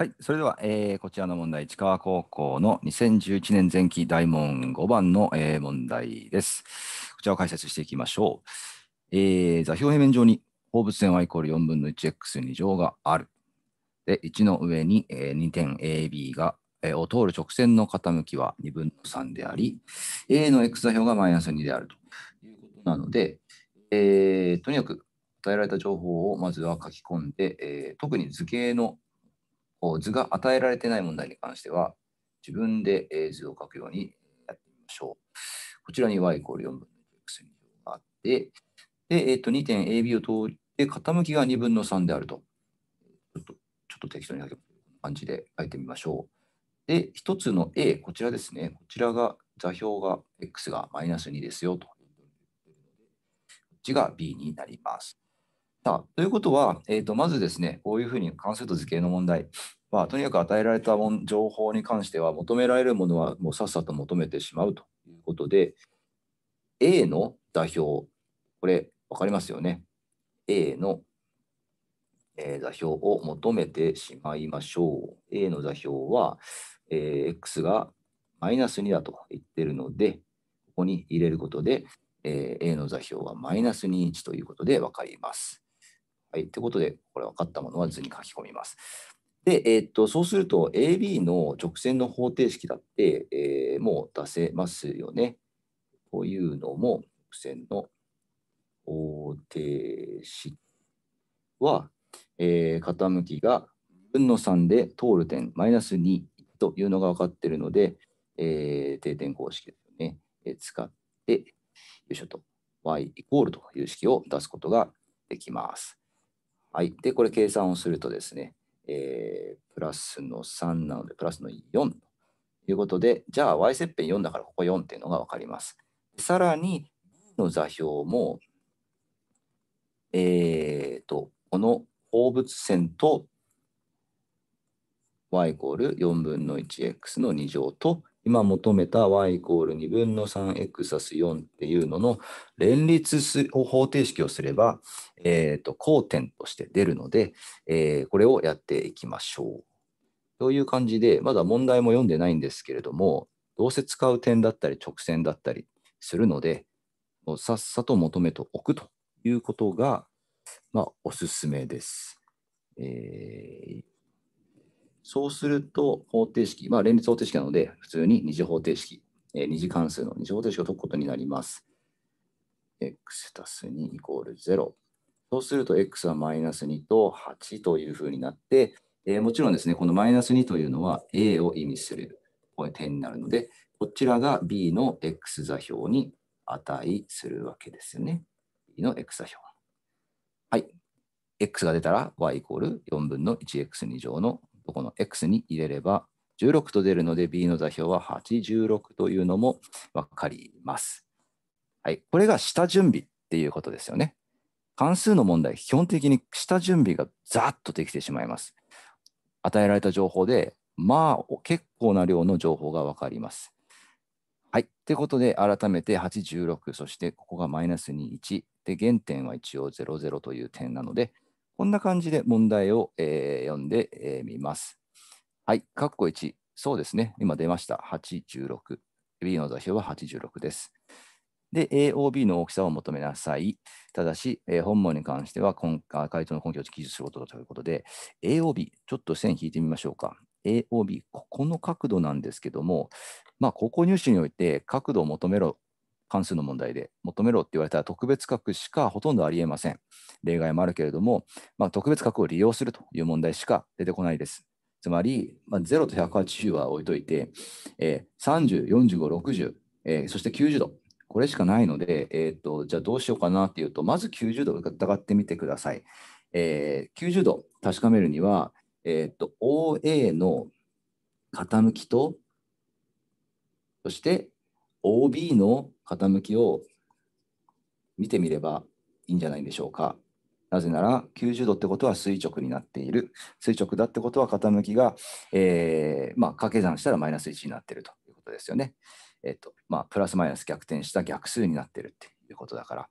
はい、それでは、えー、こちらの問題、市川高校の2011年前期大問5番の、えー、問題です。こちらを解説していきましょう。えー、座標平面上に放物線 y イコール4分の 1x2 乗がある。で、1の上に、えー、2点 AB が、えー、を通る直線の傾きは2分の3であり、A の x 座標がマイナス2であるということなので、えー、とにかく与えられた情報をまずは書き込んで、えー、特に図形の図が与えられてない問題に関しては、自分で図を書くようにやってみましょう。こちらに y イコール4分の x があって、で、えっ、ー、と、2点 AB を通って傾きが2分の3であると。ちょっとちょっと適当に書けこんな感じで書いてみましょう。で、1つの A、こちらですね。こちらが座標が x がマイナス2ですよと。こっちが B になります。さあ、ということは、えーと、まずですね、こういうふうに関数と図形の問題は、とにかく与えられた情報に関しては、求められるものはもうさっさと求めてしまうということで、A の座標、これ分かりますよね。A の、えー、座標を求めてしまいましょう。A の座標は、えー、X がマイナス2だと言ってるので、ここに入れることで、えー、A の座標はマイナス21ということで分かります。はい、ということで、これ分かったものは図に書き込みます。で、えー、っとそうすると AB の直線の方程式だって、えー、もう出せますよね。というのも直線の方程式は、えー、傾きが分の3で通る点マイナス2というのが分かっているので、えー、定点公式ですよね、えー、使って、よいしょと、y イコールという式を出すことができます。はい。で、これ計算をするとですね、えー、プラスの3なので、プラスの4ということで、じゃあ y 切片4だからここ4っていうのが分かります。さらに B の座標も、えーと、この放物線と y イコール4分の 1x の2乗と今求めた y イコール2分の 3x 足す4っていうのの連立方程式をすれば、えーと交点として出るので、えー、これをやっていきましょう。という感じで、まだ問題も読んでないんですけれども、どうせ使う点だったり直線だったりするので、もうさっさと求めておくということが、まあ、おすすめです。えーそうすると、方程式、まあ、連立方程式なので、普通に二次方程式、えー、二次関数の二次方程式を解くことになります。x たす2イコール0。そうすると、x はマイナス2と8というふうになって、えー、もちろんですね、このマイナス2というのは a を意味する点になるので、こちらが b の x 座標に値するわけですよね。b の x 座標。はい。x が出たら y イコール4分の 1x2 乗のとこの x に入れれば16と出るので b の座標は86というのも分かります。はい、これが下準備っていうことですよね。関数の問題、基本的に下準備がざっとできてしまいます。与えられた情報で、まあ、結構な量の情報が分かります。はい。ということで、改めて8、16、そしてここがマイナス2、1。で、原点は一応00という点なので、こんな感じで問題を、えー、読んでみます。はい、括弧1。そうですね。今出ました。86。B の座標は86です。で、AOB の大きさを求めなさい。ただし、えー、本文に関しては今回答の根拠を記述することということで、AOB、ちょっと線引いてみましょうか。AOB、ここの角度なんですけども、まあ、高校入試において角度を求めろ関数の問題で求めろって言われたら特別格しかほとんどありえません。例外もあるけれども、まあ、特別格を利用するという問題しか出てこないです。つまり、まあ、0と180は置いといて、えー、30、45、60、えー、そして90度。これしかないので、えーと、じゃあどうしようかなっていうと、まず90度を疑ってみてください。えー、90度確かめるには、えー OA の傾きと、そして OB の傾きを見てみればいいんじゃないでしょうか。なぜなら90度ってことは垂直になっている。垂直だってことは傾きが、えー、まあ、掛け算したらマイナス1になっているということですよね。えっ、ー、と、まあ、プラスマイナス逆転した逆数になっているっていうことだから。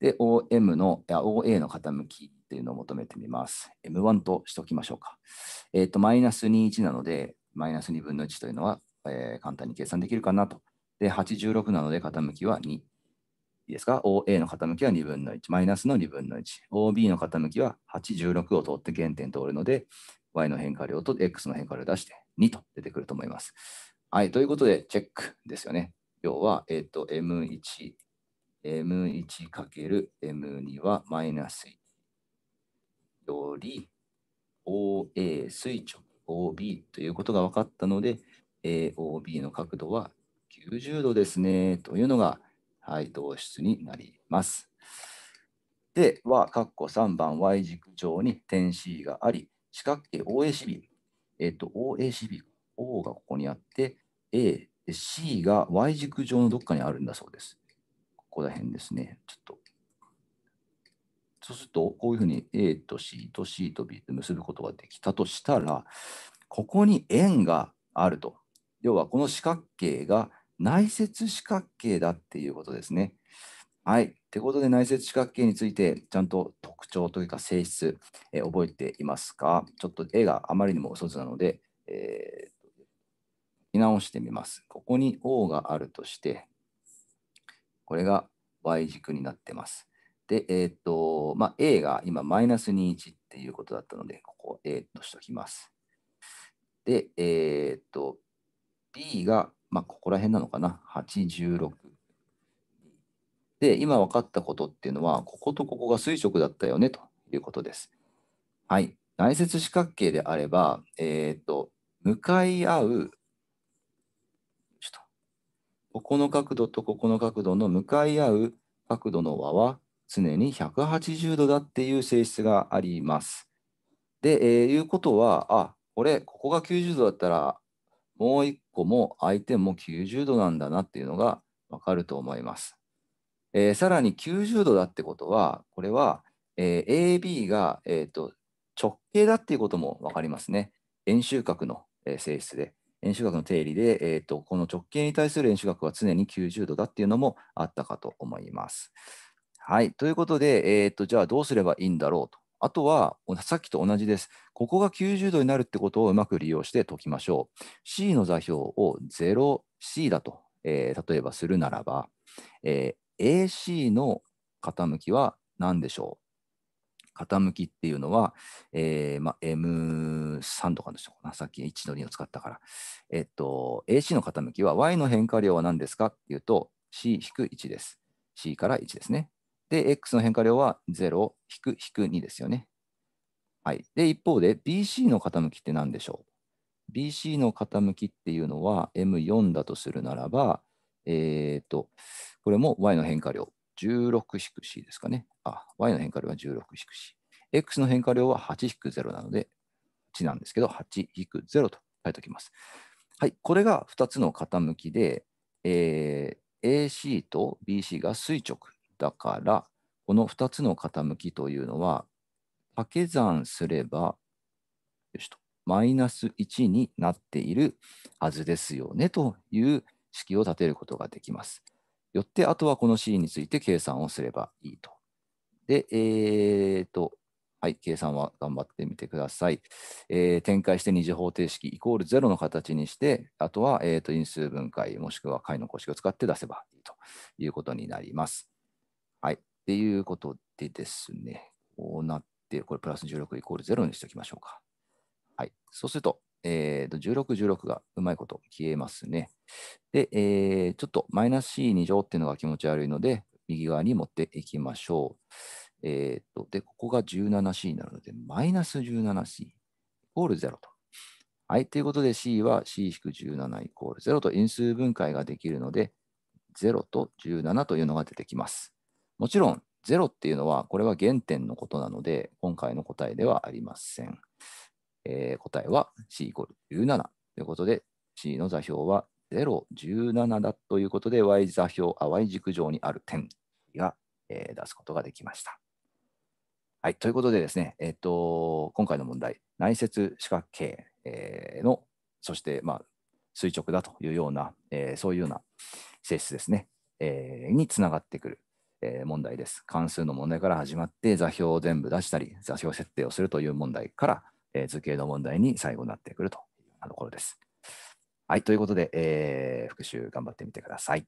で、OM の、OA の傾きっていうのを求めてみます。M1 としておきましょうか。えっ、ー、と、マイナス21なので、マイナス2分の1というのは、え簡単に計算できるかなとで、86なので傾きは2。いいですか ?OA の傾きは2分の1、マイナスの2分の1。OB の傾きは86を通って原点通るので、y の変化量と x の変化量を出して2と出てくると思います。はい、ということで、チェックですよね。要は、えっ、ー、と、m1、m1×m2 はマイナス1より OA 垂直 OB ということが分かったので、AOB の角度は90度ですね、というのが、はい、導出になります。で、は、括弧3番、Y 軸上に点 C があり、四角形 OACB、えっと、OACB、O がここにあって、A、C が Y 軸上のどっかにあるんだそうです。ここら辺ですね。ちょっと。そうすると、こういうふうに A と C と C と B と結ぶことができたとしたら、ここに円があると。要は、この四角形が内接四角形だっていうことですね。はい。ってことで内接四角形についてちゃんと特徴というか性質、え覚えていますかちょっと絵があまりにも嘘つなので、えー、見直してみます。ここに O があるとして、これが Y 軸になってます。で、えー、っと、まあ、A が今マイナス21っていうことだったので、ここ A としておきます。で、えー、っと、B がまあ、ここら辺なのかな。86。で、今分かったことっていうのは、こことここが垂直だったよねということです。はい。内接四角形であれば、えっ、ー、と、向かい合う、ちょっと、ここの角度とここの角度の向かい合う角度の和は常に180度だっていう性質があります。で、えー、いうことは、あ、これ、ここが90度だったら、もう一個も相手も90度なんだなっていうのがわかると思います。えー、さらに90度だってことは、これは、えー、AB が、えーと、直径だっていうこともわかりますね。円周角の、えー、性質で、円周角の定理で、えーと、この直径に対する円周角は常に90度だっていうのもあったかと思います。はい。ということで、えーとじゃあどうすればいいんだろうとあとはさっきと同じです。ここが90度になるってことをうまく利用して解きましょう。C の座標を 0C だと、えー、例えばするならば、えー、AC の傾きは何でしょう傾きっていうのは、えーま、M3 とかでしょうかな。さっき1の2を使ったから。えっと、AC の傾きは Y の変化量は何ですかっていうと C-1 です。C から1ですね。で、x の変化量は0、引く、引く2ですよね。はい。で、一方で BC の傾きって何でしょう ?BC の傾きっていうのは M4 だとするならば、えっ、ー、と、これも y の変化量、16-C ですかね。あ、y の変化量は 16-C。x の変化量は8-0なので、1なんですけど、8-0と書いておきます。はい、これが2つの傾きで、えー、AC と BC が垂直だから、この2つの傾きというのは、掛け算すれば、よしと、マイナス1になっているはずですよねという式を立てることができます。よって、あとはこの C について計算をすればいいと。で、えー、と、はい、計算は頑張ってみてください。えー、展開して二次方程式イコール0の形にして、あとは、えー、と因数分解もしくは解の公式を使って出せばいいということになります。っていうことでですね、こうなって、これプラス16イコール0にしておきましょうか。はい。そうすると、えー、と16、16がうまいこと消えますね。で、えー、ちょっとマイナス C2 乗っていうのが気持ち悪いので、右側に持っていきましょう。えー、とで、ここが 17C になるので、マイナス 17C イコール0と。はい。ということで C は C-17 イコール0と因数分解ができるので、0と17というのが出てきます。もちろんゼロっていうのは、これは原点のことなので、今回の答えではありません。えー、答えは C イコール17ということで、C の座標は0、17だということで、Y 座標、あ Y 軸上にある点が、えー、出すことができました。はい、ということでですね、えっ、ー、と、今回の問題、内接四角形、えー、の、そして、まあ、垂直だというような、えそういうような性質ですね、えにつながってくるえ問題です。関数の問題から始まって座標を全部出したり、座標設定をするという問題から、え図形の問題に最後になってくるというところです。はい、ということで、えー、復習頑張ってみてください。